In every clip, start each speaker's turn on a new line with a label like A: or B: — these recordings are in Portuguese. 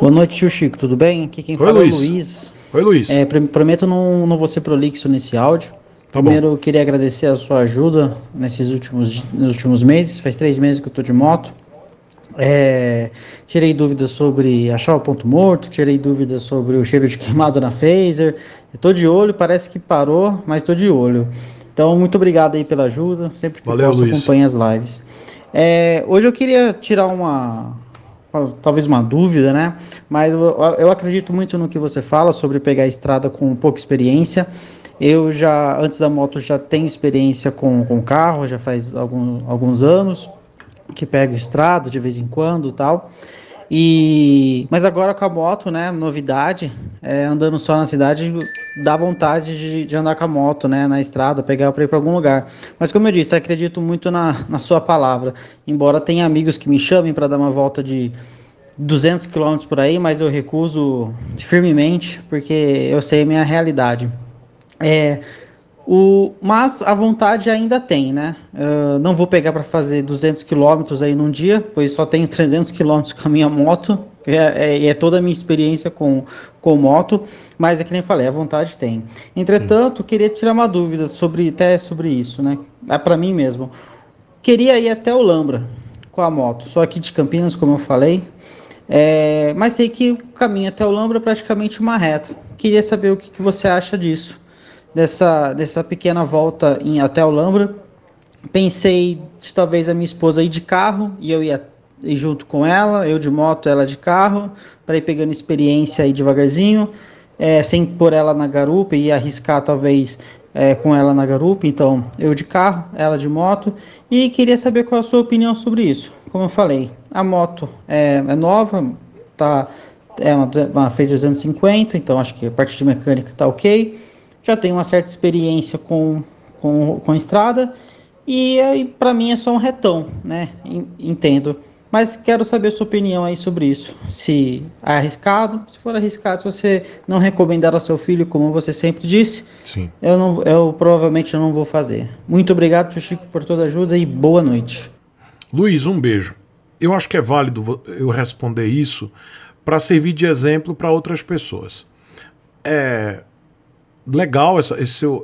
A: Boa noite, tio Chico, tudo bem? Aqui quem Oi, fala Luiz. é o Luiz. Oi, Luiz. É, pr prometo não, não vou ser prolixo nesse áudio. Tá Primeiro, bom. eu queria agradecer a sua ajuda nesses últimos, nos últimos meses. Faz três meses que eu estou de moto. É, tirei dúvidas sobre achar o ponto morto, tirei dúvidas sobre o cheiro de queimado na phaser. Estou de olho, parece que parou, mas estou de olho. Então, muito obrigado aí pela ajuda. Sempre que Valeu, posso, Luiz. acompanho as lives. É, hoje eu queria tirar uma, talvez uma dúvida, né? Mas eu, eu, acredito muito no que você fala sobre pegar a estrada com pouca experiência. Eu já, antes da moto, já tenho experiência com, com carro, já faz algum, alguns anos que pego estrada de vez em quando tal. E mas agora com a moto, né, novidade, é, andando só na cidade dá vontade de, de, andar com a moto, né, na estrada, pegar para ir para algum lugar. Mas como eu disse, acredito muito na, na sua palavra. Embora tenha amigos que me chamem para dar uma volta de 200 quilômetros por aí, mas eu recuso firmemente porque eu sei a minha realidade. É, o, mas a vontade ainda tem, né? Uh, não vou pegar para fazer 200 quilômetros aí num dia, pois só tenho 300 quilômetros com a minha moto. É, é, é, toda a minha experiência com, com moto, mas é que nem falei, a vontade tem. Entretanto, Sim. queria tirar uma dúvida sobre até sobre isso, né? É para mim mesmo. Queria ir até o Lambra com a moto, só aqui de Campinas, como eu falei. É, mas sei que o caminho até o Lambra é praticamente uma reta. Queria saber o que, que você acha disso dessa, dessa pequena volta em, até Lambra pensei de talvez a minha esposa ir de carro e eu ia ir junto com ela, eu de moto, ela de carro, para ir pegando experiência aí devagarzinho, é, sem pôr ela na garupa e arriscar talvez é, com ela na garupa, então eu de carro, ela de moto, e queria saber qual a sua opinião sobre isso. Como eu falei, a moto é, é nova, tá, é uma, uma fez 250, então acho que a parte de mecânica tá ok já tenho uma certa experiência com, com, com estrada, e aí para mim é só um retão, né? Entendo. Mas quero saber sua opinião aí sobre isso. Se é arriscado, se for arriscado, se você não recomendar ao seu filho, como você sempre disse, Sim. eu não, eu provavelmente eu não vou fazer. Muito obrigado, Chico, por toda a ajuda e boa noite.
B: Luiz, um beijo. Eu acho que é válido eu responder isso para servir de exemplo para outras pessoas. É, legal essa,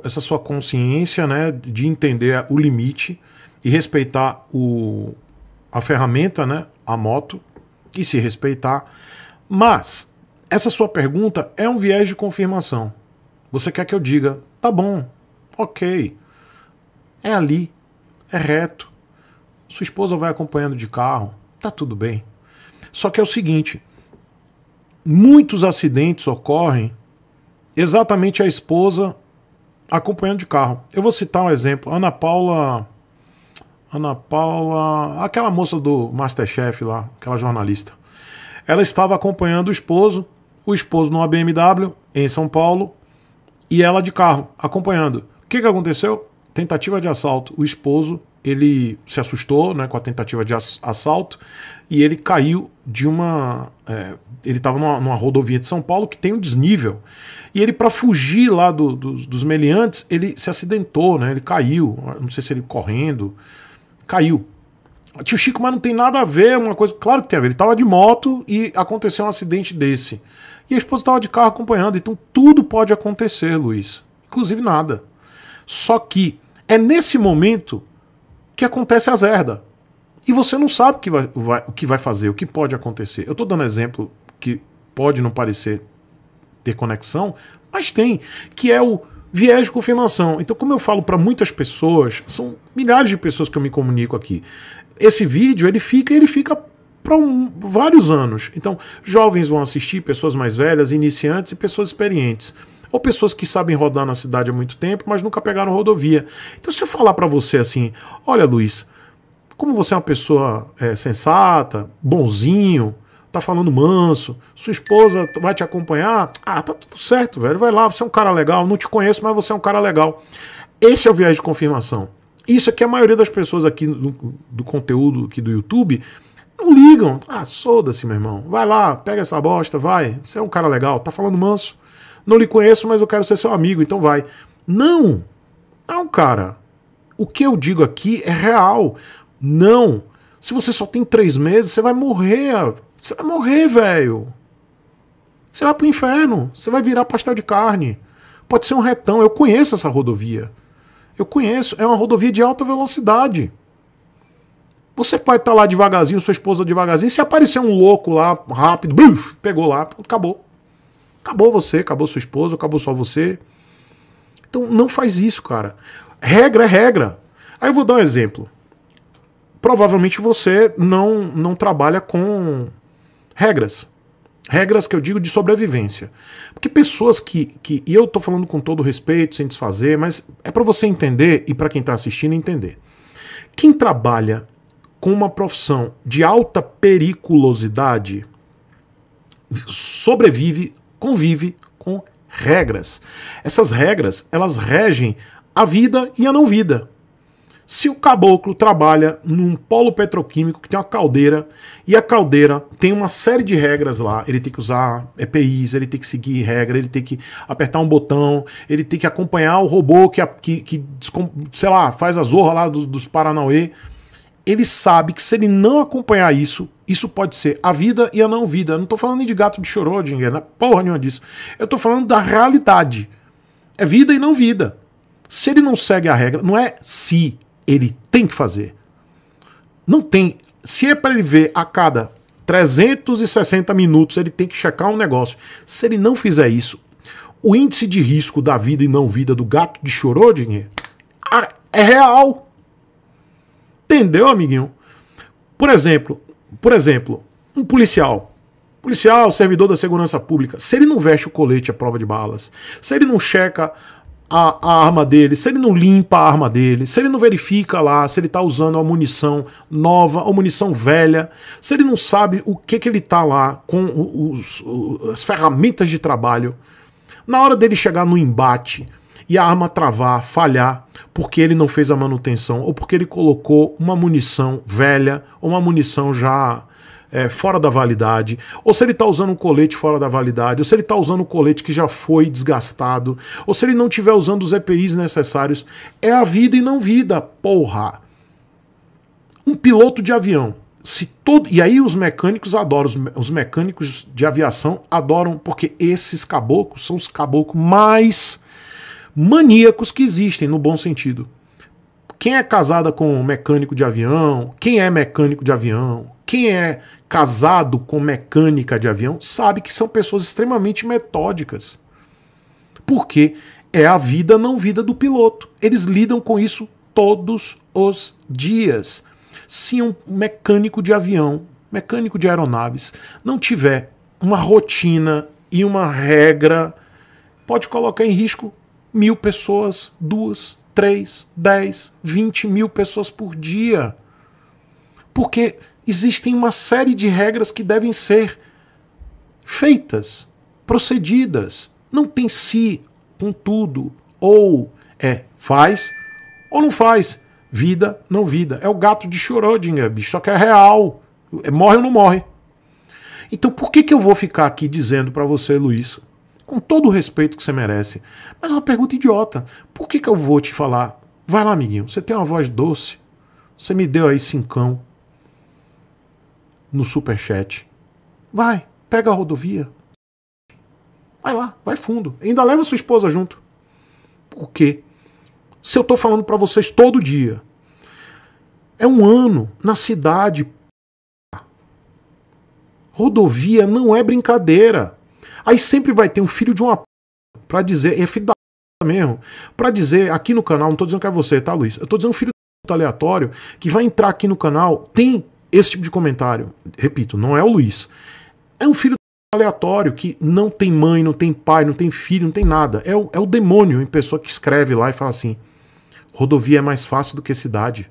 B: essa sua consciência né, de entender o limite e respeitar o, a ferramenta, né, a moto, e se respeitar. Mas essa sua pergunta é um viés de confirmação. Você quer que eu diga, tá bom, ok, é ali, é reto, sua esposa vai acompanhando de carro, tá tudo bem. Só que é o seguinte: muitos acidentes ocorrem exatamente a esposa acompanhando de carro. Eu vou citar um exemplo. Ana Paula. Ana Paula. Aquela moça do Masterchef lá, aquela jornalista. Ela estava acompanhando o esposo, o esposo numa BMW em São Paulo, e ela de carro, acompanhando. O que, que aconteceu? Tentativa de assalto. O esposo ele se assustou né, com a tentativa de assalto e ele caiu de uma. É, ele estava numa, numa, rodovia de São Paulo que tem um desnível. E ele, para fugir lá do, do, dos meliantes, ele se acidentou, né? Ele caiu. Não sei se ele correndo. Caiu. Tio Chico, mas não tem nada a ver, uma coisa. Claro que tem a ver. Ele estava de moto e aconteceu um acidente desse. E a esposa estava de carro acompanhando. Então tudo pode acontecer, Luiz. Inclusive nada. Só que é nesse momento que acontece as herdas. E você não sabe o que vai, vai, o que vai fazer, o que pode acontecer. Eu estou dando exemplo que pode não parecer ter conexão, mas tem, que é o viés de confirmação. Então, como eu falo para muitas pessoas, são milhares de pessoas que eu me comunico aqui. Esse vídeo, ele fica, ele fica para um, vários anos. Então, jovens vão assistir, pessoas mais velhas, iniciantes e pessoas experientes ou pessoas que sabem rodar na cidade há muito tempo, mas nunca pegaram rodovia. Então, se eu falar para você assim: olha, Luiz, como você é uma pessoa é, sensata, bonzinho, tá falando manso, sua esposa vai te acompanhar, ah, tá tudo certo, velho, vai lá, você é um cara legal, não te conheço, mas você é um cara legal. Esse é o viés de confirmação. Isso é que a maioria das pessoas aqui do, do conteúdo aqui do YouTube não ligam. Ah, soda-se, meu irmão. Vai lá, pega essa bosta, vai. Você é um cara legal, tá falando manso não lhe conheço, mas eu quero ser seu amigo, então vai. Não! Não, cara. O que eu digo aqui é real. Não! Se você só tem três meses, você vai morrer. Você vai morrer, velho. Você vai pro inferno. Você vai virar pastel de carne. Pode ser um retão. Eu conheço essa rodovia. Eu conheço. É uma rodovia de alta velocidade. Você pode estar tá lá devagarzinho, sua esposa devagarzinho. Se aparecer um louco lá, rápido, buf, pegou lá, acabou. Acabou você, acabou sua esposa, acabou só você. Então não faz isso, cara. Regra é regra. Aí eu vou dar um exemplo. Provavelmente você não, não trabalha com regras. Regras que eu digo de sobrevivência. Porque pessoas que. que e eu tô falando com todo respeito, sem desfazer, mas é para você entender e para quem está assistindo entender. Quem trabalha com uma profissão de alta periculosidade sobrevive convive com regras. Essas regras, elas regem a vida e a não vida. Se o caboclo trabalha num polo petroquímico que tem uma caldeira e a caldeira tem uma série de regras lá, ele tem que usar EPIs, ele tem que seguir regra, ele tem que apertar um botão, ele tem que acompanhar o robô que, que, que sei lá, faz a zorra lá dos, dos Paranauê. Ele sabe que se ele não acompanhar isso, isso pode ser a vida e a não vida. Eu não estou falando nem de gato de Schrödinger, né? porra nenhuma disso. Eu estou falando da realidade. É vida e não vida. Se ele não segue a regra, não é se ele tem que fazer. Não tem. Se é para ele ver a cada 360 minutos, ele tem que checar um negócio. Se ele não fizer isso, o índice de risco da vida e não vida do gato de Schrödinger é real. Entendeu, amiguinho? Por exemplo, por exemplo, um policial. Policial, servidor da segurança pública. Se ele não veste o colete à prova de balas, se ele não checa a, a, arma dele, se ele não limpa a arma dele, se ele não verifica lá se ele está usando a munição nova ou munição velha, se ele não sabe o que que ele está lá com os, os, as ferramentas de trabalho, na hora dele chegar no embate, e a arma travar, falhar, porque ele não fez a manutenção ou porque ele colocou uma munição velha ou uma munição já é, fora da validade, ou se ele está usando um colete fora da validade, ou se ele está usando um colete que já foi desgastado, ou se ele não estiver usando os EPIs necessários. É a vida e não vida, porra! Um piloto de avião. Se todo... E aí os mecânicos adoram, os mecânicos de aviação adoram, porque esses caboclos são os caboclos mais maníacos que existem, no bom sentido. Quem é casada com mecânico de avião, quem é mecânico de avião, quem é casado com mecânica de avião, sabe que são pessoas extremamente metódicas. Porque é a vida não vida do piloto. Eles lidam com isso todos os dias. Se um mecânico de avião, mecânico de aeronaves, não tiver uma rotina e uma regra, pode colocar em risco mil pessoas, duas, três, dez, vinte mil pessoas por dia. Porque existem uma série de regras que devem ser feitas, procedidas. Não tem se, com contudo, ou é faz ou não faz. Vida, não vida. É o gato de Schrödinger, bicho, só que é real. É, morre ou não morre. Então por que, que eu vou ficar aqui dizendo para você, Luiz, com todo o respeito que você merece. Mas é uma pergunta idiota. Por que, que eu vou te falar? Vai lá, amiguinho, você tem uma voz doce. Você me deu aí cincão no superchat. Vai, pega a rodovia. Vai lá, vai fundo. Ainda leva sua esposa junto. Por quê? Se eu estou falando para vocês todo dia. É um ano na cidade. Rodovia não é brincadeira. Aí sempre vai ter um filho de uma p... pra dizer, é filho da mesmo, pra dizer aqui no canal, não tô dizendo que é você, tá, Luiz? Eu tô dizendo um filho da p... aleatório que vai entrar aqui no canal, tem esse tipo de comentário. Repito, não é o Luiz. É um filho aleatório que não tem mãe, não tem pai, não tem filho, não tem nada. É o, é o demônio em pessoa que escreve lá e fala assim: rodovia é mais fácil do que cidade.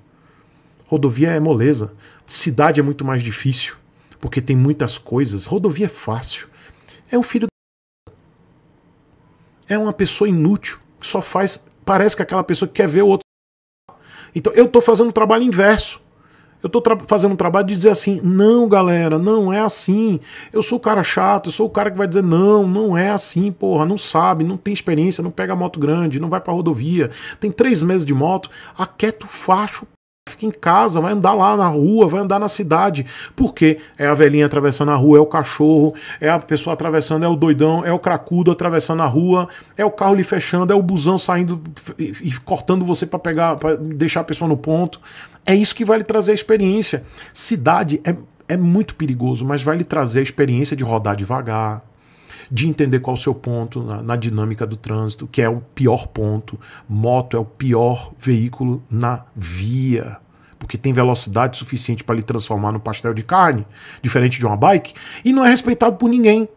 B: Rodovia é moleza. Cidade é muito mais difícil, porque tem muitas coisas. Rodovia é fácil é um filho é uma pessoa inútil, que só faz, parece que aquela pessoa quer ver o outro. Então eu estou fazendo o um trabalho inverso. Eu estou fazendo o um trabalho de dizer assim: não, galera, não é assim. Eu sou o cara chato, eu sou o cara que vai dizer: não, não é assim, porra, não sabe, não tem experiência, não pega moto grande, não vai pra rodovia, tem três meses de moto, aquieta o facho, Fica em casa, vai andar lá na rua, vai andar na cidade. Porque é a velhinha atravessando a rua, é o cachorro, é a pessoa atravessando, é o doidão, é o cracudo atravessando a rua, é o carro lhe fechando, é o busão saindo e, e cortando você para pegar, para deixar a pessoa no ponto. É isso que vai lhe trazer a experiência. Cidade é, é muito perigoso, mas vai lhe trazer a experiência de rodar devagar, de entender qual o seu ponto na, na dinâmica do trânsito, que é o pior ponto. Moto é o pior veículo na via porque tem velocidade suficiente para lhe transformar no pastel de carne, diferente de uma bike, e não é respeitado por ninguém.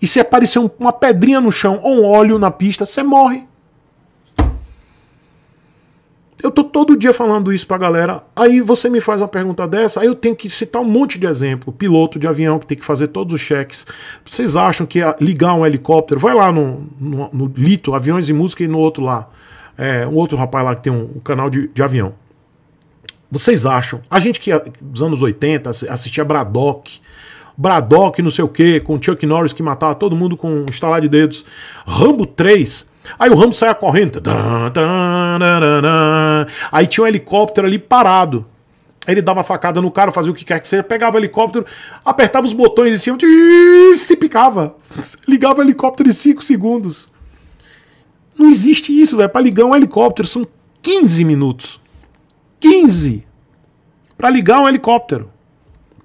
B: E se aparecer um, uma pedrinha no chão ou um óleo na pista, você morre. Eu tô todo dia falando isso pra galera. Aí você me faz uma pergunta dessa, aí eu tenho que citar um monte de exemplo. Piloto de avião que tem que fazer todos os cheques. Vocês acham que ligar um helicóptero? Vai lá no, no, no Lito, Aviões e Música, e no outro lá. É, um outro rapaz lá que tem um, um canal de, de avião. Vocês acham? A gente que nos anos 80 assistia Braddock, Braddock não sei o quê, com Chuck Norris que matava todo mundo com um estalar de dedos. Rambo 3 Aí o Rambo sai a corrente. Aí tinha um helicóptero ali parado. Aí ele dava facada no cara, fazia o que quer que seja, pegava o helicóptero, apertava os botões em cima e se picava. Ligava o helicóptero em 5 segundos. Não existe isso, velho. para ligar um helicóptero são 15 minutos. 15 para ligar um helicóptero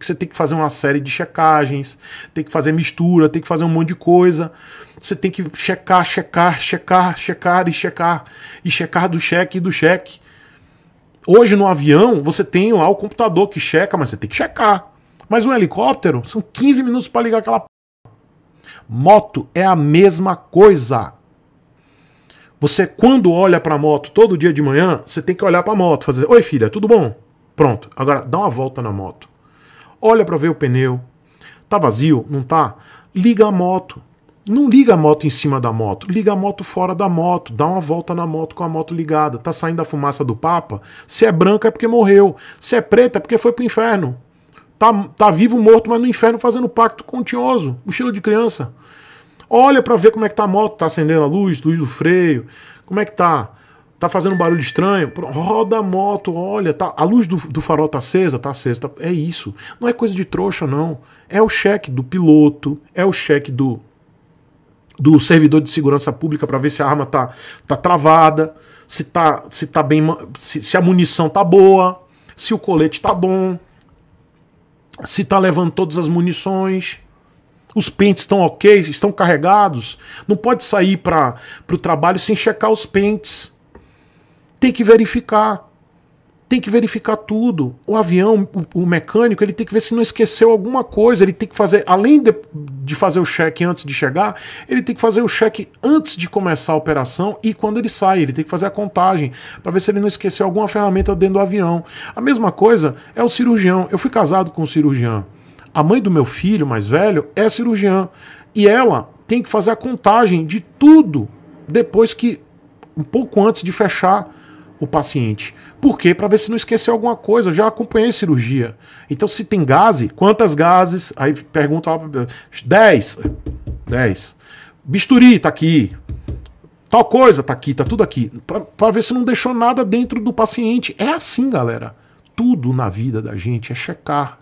B: porque você tem que fazer uma série de checagens, tem que fazer mistura, tem que fazer um monte de coisa. Você tem que checar, checar, checar, checar e checar, e checar do cheque e do cheque. Hoje no avião, você tem lá o computador que checa, mas você tem que checar. Mas um helicóptero, são 15 minutos para ligar aquela p... Moto é a mesma coisa. Você quando olha para a moto todo dia de manhã, você tem que olhar para a moto, fazer: "Oi, filha, tudo bom?" Pronto. Agora dá uma volta na moto olha para ver o pneu. Tá vazio? Não tá? Liga a moto. Não liga a moto em cima da moto, liga a moto fora da moto, dá uma volta na moto com a moto ligada. Tá saindo a fumaça do Papa? Se é branca é porque morreu, se é preta é porque foi pro inferno. Tá, tá vivo, morto, mas no inferno fazendo pacto com o mochila de criança. Olha para ver como é que tá a moto, tá acendendo a luz, luz do freio, como é que tá? tá fazendo um barulho estranho, roda a moto, olha, tá, a luz do, do farol tá acesa, tá acesa, tá, é isso. Não é coisa de trouxa, não. É o cheque do piloto, é o cheque do, do servidor de segurança pública para ver se a arma tá, tá travada, se tá, se tá bem, se, se a munição tá boa, se o colete tá bom, se tá levando todas as munições os pentes estão ok, estão carregados. Não pode sair para o trabalho sem checar os pentes tem que verificar. Tem que verificar tudo. O avião, o, o mecânico, ele tem que ver se não esqueceu alguma coisa. Ele tem que fazer, além de, de fazer o cheque antes de chegar, ele tem que fazer o cheque antes de começar a operação e quando ele sai. Ele tem que fazer a contagem para ver se ele não esqueceu alguma ferramenta dentro do avião. A mesma coisa é o cirurgião. Eu fui casado com um cirurgião. A mãe do meu filho mais velho é cirurgiã. E ela tem que fazer a contagem de tudo depois que, um pouco antes de fechar o paciente. Por quê? Para ver se não esqueceu alguma coisa. Eu já acompanhei cirurgia. Então, se tem gase, quantas gases? Aí pergunta: 10. 10. Bisturi, tá aqui. Tal coisa, tá aqui, tá tudo aqui. Para ver se não deixou nada dentro do paciente. É assim, galera. Tudo na vida da gente é checar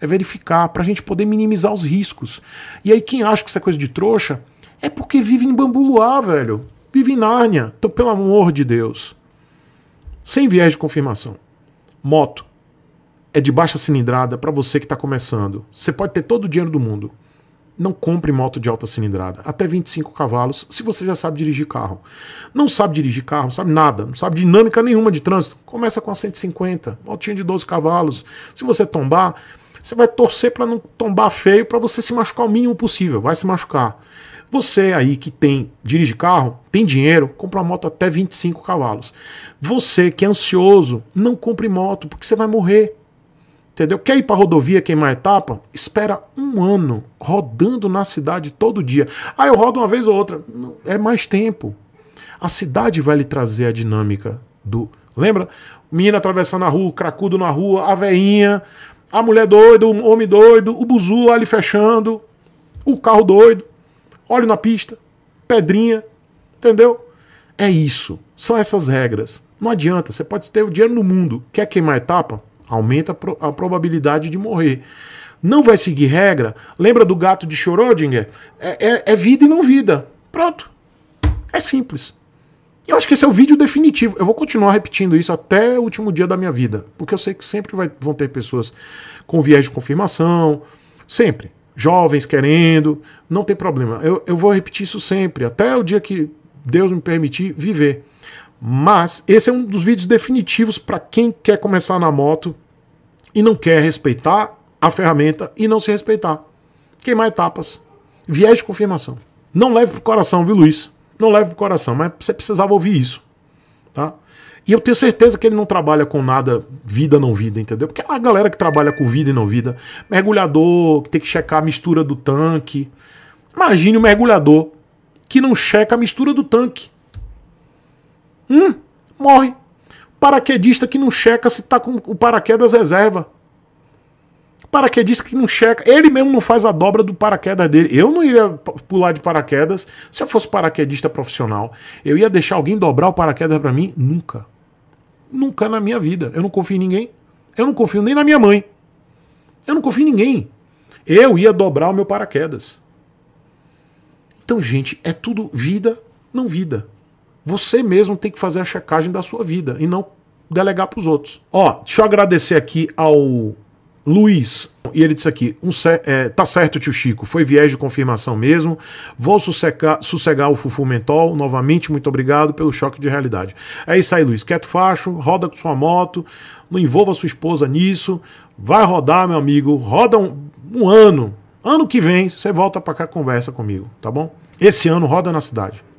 B: é verificar, para a gente poder minimizar os riscos. E aí, quem acha que isso é coisa de trouxa é porque vive em bambu luar, velho. Vive em Nárnia. Então, pelo amor de Deus sem viés de confirmação. Moto é de baixa cilindrada para você que está começando. Você pode ter todo o dinheiro do mundo. Não compre moto de alta cilindrada, até 25 cavalos, se você já sabe dirigir carro. Não sabe dirigir carro, não sabe nada, não sabe dinâmica nenhuma de trânsito. Começa com a 150, motinha de 12 cavalos. Se você tombar, você vai torcer para não tombar feio, para você se machucar o mínimo possível. Vai se machucar. Você aí que tem, dirige carro, tem dinheiro, compra uma moto até 25 cavalos. Você que é ansioso, não compre moto, porque você vai morrer. Entendeu? Quer ir para rodovia queimar etapa? Espera um ano rodando na cidade todo dia. Ah, eu rodo uma vez ou outra. É mais tempo. A cidade vai lhe trazer a dinâmica do. Lembra? Menina atravessando a rua, cracudo na rua, a veinha, a mulher doida, o homem doido, o buzu ali fechando, o carro doido óleo na pista, pedrinha, entendeu? É isso. São essas regras. Não adianta, você pode ter o dinheiro no mundo. Quer queimar a etapa? Aumenta a, pro a probabilidade de morrer. Não vai seguir regra? Lembra do gato de Schrödinger? É, é, é vida e não vida. Pronto. É simples. Eu acho que esse é o vídeo definitivo. Eu vou continuar repetindo isso até o último dia da minha vida, porque eu sei que sempre vai, vão ter pessoas com viés de confirmação, sempre jovens querendo, não tem problema. Eu, eu vou repetir isso sempre, até o dia que Deus me permitir viver. Mas esse é um dos vídeos definitivos para quem quer começar na moto e não quer respeitar a ferramenta e não se respeitar. Queimar etapas. Viés de confirmação. Não leve pro coração, viu, Luiz? Não leve pro coração, mas você precisava ouvir isso. Tá? E eu tenho certeza que ele não trabalha com nada vida não vida, entendeu? Porque é a galera que trabalha com vida e não vida, mergulhador que tem que checar a mistura do tanque. Imagine o um mergulhador que não checa a mistura do tanque. Hum, morre. Paraquedista que não checa se tá com o paraquedas reserva. Paraquedista que não checa. Ele mesmo não faz a dobra do paraquedas dele. Eu não iria pular de paraquedas. Se eu fosse paraquedista profissional, eu ia deixar alguém dobrar o paraquedas para mim? Nunca. Nunca na minha vida. Eu não confio em ninguém. Eu não confio nem na minha mãe. Eu não confio em ninguém. Eu ia dobrar o meu paraquedas. Então, gente, é tudo vida, não vida. Você mesmo tem que fazer a checagem da sua vida e não delegar para os outros. Ó, deixa eu agradecer aqui ao Luiz, e ele disse aqui: um é, tá certo, tio Chico, foi viés de confirmação mesmo. Vou sossegar, sossegar o Fufu Mentol. Novamente, muito obrigado pelo choque de realidade. É isso aí, Luiz. Quieto facho, roda com sua moto, não envolva sua esposa nisso. Vai rodar, meu amigo, roda um, um ano. Ano que vem, você volta para cá, conversa comigo, tá bom? Esse ano roda na cidade.